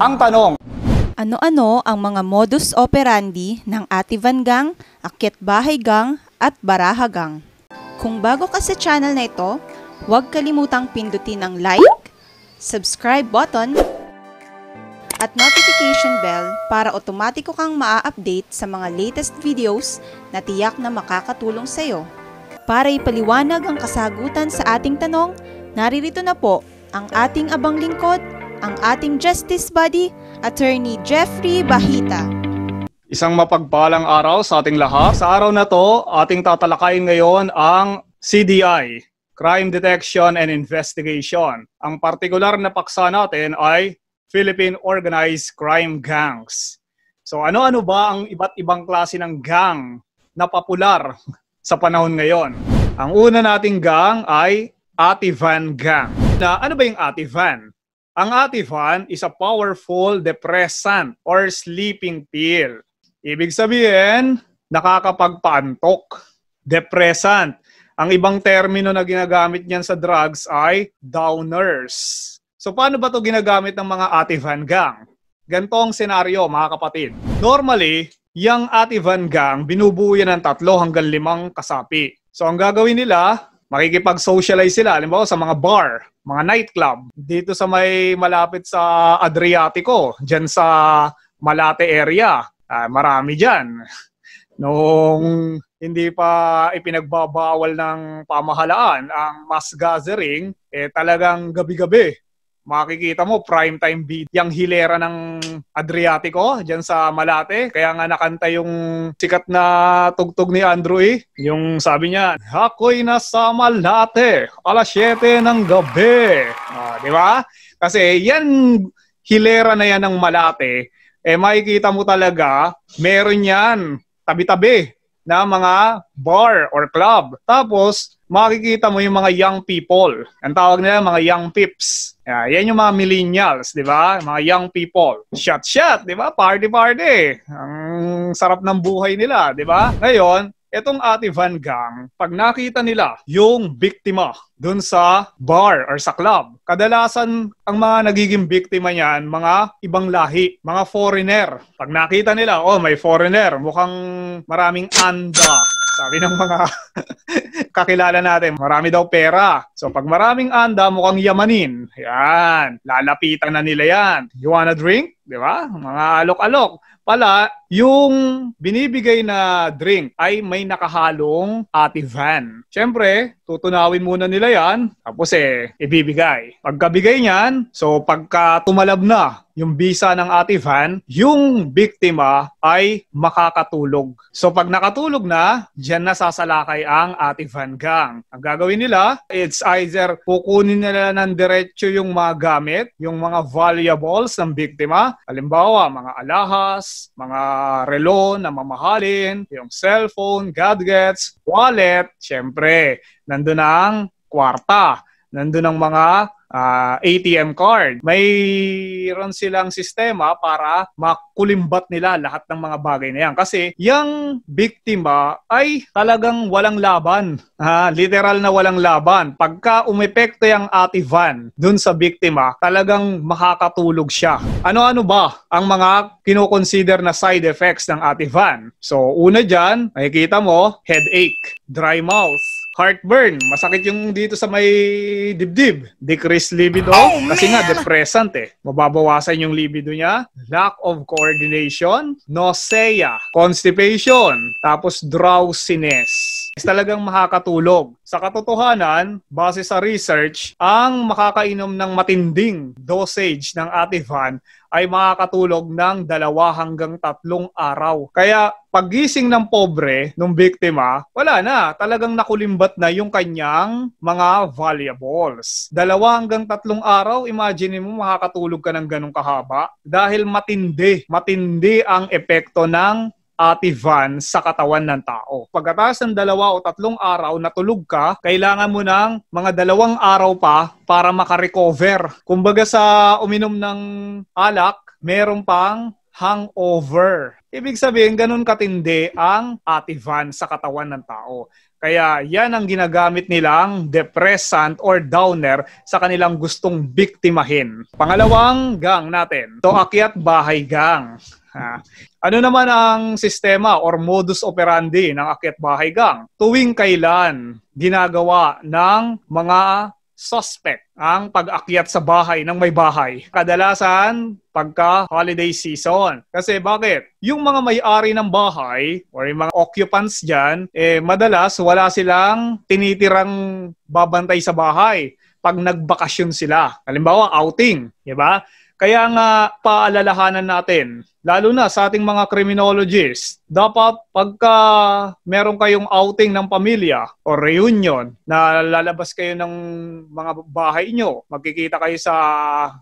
Ang tanong, ano-ano ang mga modus operandi ng Ativan Gang, Akyat Bahay Gang at Baraha Gang? Kung bago ka sa channel na ito, huwag kalimutang pindutin ang like, subscribe button, at notification bell para otomatiko kang maa-update sa mga latest videos na tiyak na makakatulong sa iyo. Para ipaliwanag ang kasagutan sa ating tanong, naririto na po ang ating abang lingkod, ang ating Justice Buddy, Attorney Jeffrey Bahita. Isang mapagpalang araw sa ating lahat. Sa araw na to, ating tatalakayin ngayon ang CDI, Crime Detection and Investigation. Ang partikular na paksa natin ay Philippine Organized Crime Gangs. So ano-ano ba ang iba't ibang klase ng gang na popular sa panahon ngayon? Ang una nating gang ay Ativan Gang. Na ano ba yung Ativan? Ang Ativan is a powerful depressant or sleeping pill. Ibig sabihin, nakakapagpaantok. Depressant. Ang ibang termino na ginagamit niyan sa drugs ay downers. So paano ba to ginagamit ng mga Ativan gang? Ganto ang senaryo mga kapatid. Normally, yung Ativan gang binubuo ng tatlo hanggang limang kasapi. So ang gagawin nila, makikipag-socialize sila, halimbawa sa mga bar, mga nightclub, dito sa may malapit sa Adriatico, dyan sa Malate area, uh, marami dyan. Noong hindi pa ipinagbabawal ng pamahalaan ang mass gathering, eh talagang gabi-gabi makikita mo prime time beat yung hilera ng Adriatico diyan sa Malate kaya nga nakanta yung sikat na tugtog ni Andrew eh. yung sabi niya ako'y nasa Malate alas 7 ng gabi ah, di ba kasi yan hilera na yan ng Malate eh makikita mo talaga meron yan tabi-tabi na mga bar or club tapos makikita mo yung mga young people. Ang tawag nila mga young pips. Yeah, yan yung mga millennials, di ba? Mga young people. Shot shot, di ba? Party party. Ang sarap ng buhay nila, di ba? Ngayon, itong Ate Van Gang, pag nakita nila yung biktima dun sa bar or sa club, kadalasan ang mga nagiging biktima niyan, mga ibang lahi, mga foreigner. Pag nakita nila, oh, may foreigner, mukhang maraming anda. Sabi ng mga kakilala natin, marami daw pera. So pag maraming anda, mukhang yamanin. Yan. Lalapitan na nila yan. You wanna drink? Di ba? Mga alok-alok. Pala, yung binibigay na drink ay may nakahalong ativan. Siyempre, tutunawin muna nila yan, tapos eh, ibibigay. Pagkabigay niyan, so pagka tumalab na yung bisa ng ativan, yung biktima ay makakatulog. So pag nakatulog na, diyan na sasalakay ang ativan Ivan Gang. Ang gagawin nila, it's either kukunin nila ng diretso yung mga gamit, yung mga valuables ng biktima, halimbawa mga alahas, mga relo na mamahalin, yung cellphone, gadgets, wallet, syempre, nandun ang kwarta, nandun ang mga uh, ah, ATM card. Mayroon silang sistema para makulimbat nila lahat ng mga bagay na yan. Kasi yung biktima ay talagang walang laban. Ha? Literal na walang laban. Pagka umepekto yung ati van dun sa biktima, talagang makakatulog siya. Ano-ano ba ang mga kinoconsider na side effects ng ati van? So una dyan, makikita mo, headache, dry mouth, heartburn, masakit yung dito sa may dibdib, Decrease libido, oh, kasi nga depressant eh. Mababawasan yung libido niya, lack of coordination, nausea, constipation, tapos drowsiness is talagang makakatulog. Sa katotohanan, base sa research, ang makakainom ng matinding dosage ng Ativan ay makakatulog ng dalawa hanggang tatlong araw. Kaya pagising ng pobre nung biktima, wala na. Talagang nakulimbat na yung kanyang mga valuables. Dalawa hanggang tatlong araw, imagine mo makakatulog ka ng ganong kahaba dahil matindi, matindi ang epekto ng Ate Van sa katawan ng tao. Pagkatapos ng dalawa o tatlong araw natulog ka, kailangan mo ng mga dalawang araw pa para makarecover. Kumbaga sa uminom ng alak, meron pang hangover. Ibig sabihin, ganun katindi ang Ate Van sa katawan ng tao. Kaya yan ang ginagamit nilang depressant or downer sa kanilang gustong biktimahin. Pangalawang gang natin, to akyat bahay gang. Ano naman ang sistema or modus operandi ng Akyat Bahay Gang? Tuwing kailan ginagawa ng mga suspect ang pag-akyat sa bahay ng may bahay. Kadalasan, pagka holiday season. Kasi bakit? Yung mga may-ari ng bahay or yung mga occupants dyan, eh, madalas wala silang tinitirang babantay sa bahay pag nagbakasyon sila. Halimbawa, outing, di ba? Kaya nga paalalahanan natin, lalo na sa ating mga criminologists, dapat pagka meron kayong outing ng pamilya o reunion na lalabas kayo ng mga bahay nyo, magkikita kayo sa,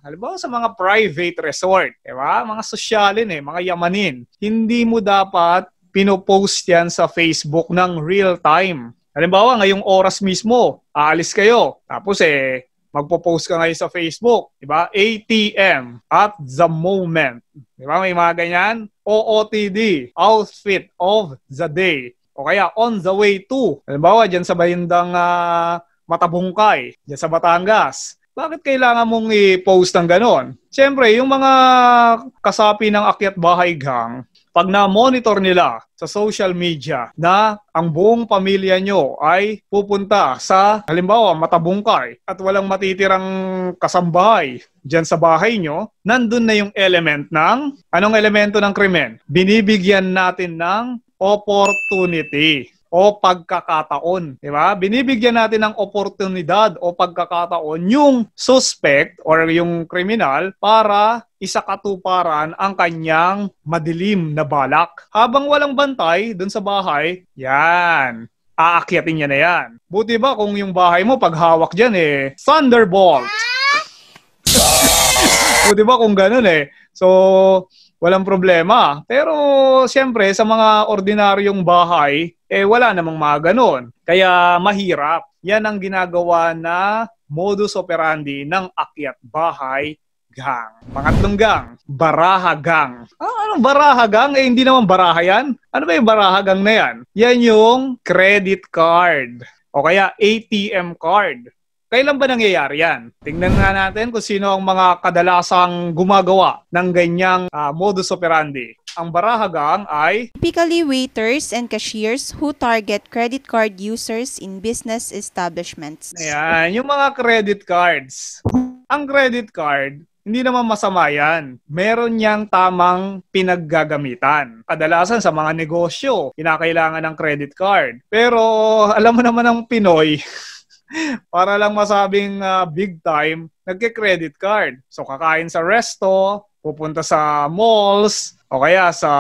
halimbawa sa mga private resort, di ba? Mga sosyalin eh, mga yamanin. Hindi mo dapat pinopost yan sa Facebook ng real time. Halimbawa, ngayong oras mismo, aalis kayo. Tapos eh, magpo-post ka ngayon sa Facebook, di ba? ATM, at the moment. Di ba? May mga ganyan. OOTD, outfit of the day. O kaya, on the way to. Halimbawa, dyan sa bayindang uh, ah, Matabungkay, dyan sa Batangas. Bakit kailangan mong i-post ng ganon? Siyempre, yung mga kasapi ng akyat bahay gang, pag na-monitor nila sa social media na ang buong pamilya nyo ay pupunta sa, halimbawa, matabungkay at walang matitirang kasambahay dyan sa bahay nyo, nandun na yung element ng, anong elemento ng krimen? Binibigyan natin ng opportunity o pagkakataon. Di ba? Binibigyan natin ng oportunidad o pagkakataon yung suspect or yung kriminal para isa katuparan ang kanyang madilim na balak. Habang walang bantay doon sa bahay, yan, aakyatin niya na yan. Buti ba kung yung bahay mo paghawak dyan eh, Thunderbolt! Buti ba kung ganun eh. So, walang problema. Pero, siyempre, sa mga ordinaryong bahay, eh wala namang mga ganun. Kaya mahirap. Yan ang ginagawa na modus operandi ng akyat bahay gang. Pangatlong gang, baraha gang. Ah, anong baraha gang? Eh, hindi naman baraha yan. Ano ba yung baraha gang na yan? Yan yung credit card. O kaya ATM card. Kailan ba nangyayari yan? Tingnan nga natin kung sino ang mga kadalasang gumagawa ng ganyang uh, modus operandi. Ang barahagang ay typically waiters and cashiers who target credit card users in business establishments. Ayan, yung mga credit cards. Ang credit card hindi naman masama yan. Meron niyang tamang pinaggagamitan. Kadalasan sa mga negosyo, kinakailangan ng credit card. Pero alam mo naman ng Pinoy, para lang masabing uh, big time, nagke-credit card. So kakain sa resto, pupunta sa malls, o kaya sa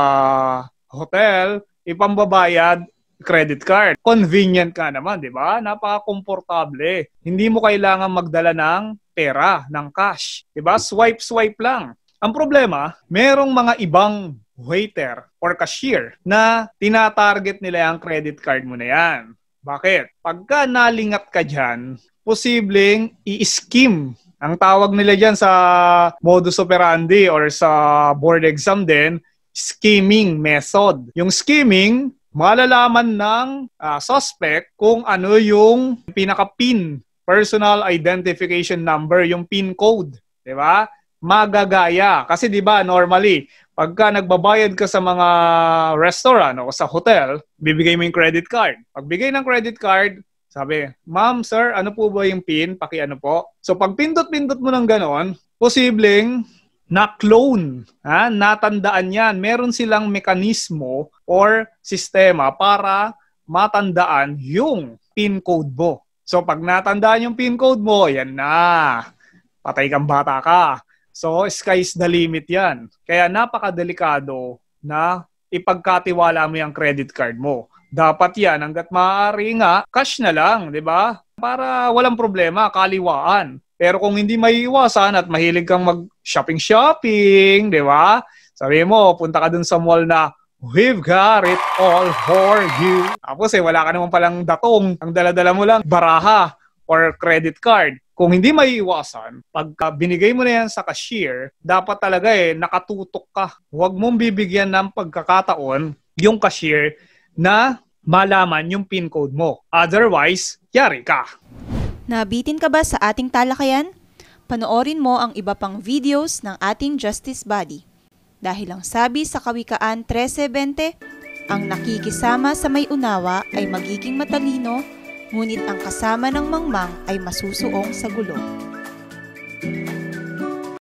hotel, ipambabayad credit card. Convenient ka naman, di ba? Napaka-komportable. Hindi mo kailangan magdala ng pera, ng cash. ba diba? Swipe-swipe lang. Ang problema, merong mga ibang waiter or cashier na tinatarget nila ang credit card mo na yan. Bakit? Pagka nalingat ka dyan, posibleng i-skim ang tawag nila dyan sa modus operandi or sa board exam din, skimming method. Yung skimming, malalaman ng uh, suspect kung ano yung pinaka-pin personal identification number, yung PIN code, 'di ba? Magagaya kasi 'di ba normally pagka nagbabayad ka sa mga restaurant o sa hotel, bibigay mo yung credit card. Pagbigay ng credit card, sabi, ma'am, sir, ano po ba yung PIN? Paki ano po? So pag pindot-pindot mo ng ganon, posibleng na-clone, ha? natandaan yan. Meron silang mekanismo or sistema para matandaan yung PIN code mo. So pag natandaan yung pin code mo, yan na. Patay kang bata ka. So sky's the limit yan. Kaya napakadelikado na ipagkatiwala mo yung credit card mo. Dapat yan hanggat maaari nga, cash na lang, di ba? Para walang problema, kaliwaan. Pero kung hindi maiiwasan at mahilig kang mag-shopping-shopping, di ba? Sabi mo, punta ka dun sa mall na We've got it all for you. Tapos eh, wala ka naman palang datong. Ang daladala mo lang, baraha or credit card. Kung hindi may iwasan, pagka binigay mo na yan sa cashier, dapat talaga eh, nakatutok ka. Huwag mong bibigyan ng pagkakataon yung cashier na malaman yung PIN code mo. Otherwise, yari ka. Nabitin ka ba sa ating talakayan? Panoorin mo ang iba pang videos ng ating Justice Body. Dahil ang sabi sa Kawikaan 13.20, ang nakikisama sa may unawa ay magiging matalino, ngunit ang kasama ng mangmang ay masusuong sa gulo.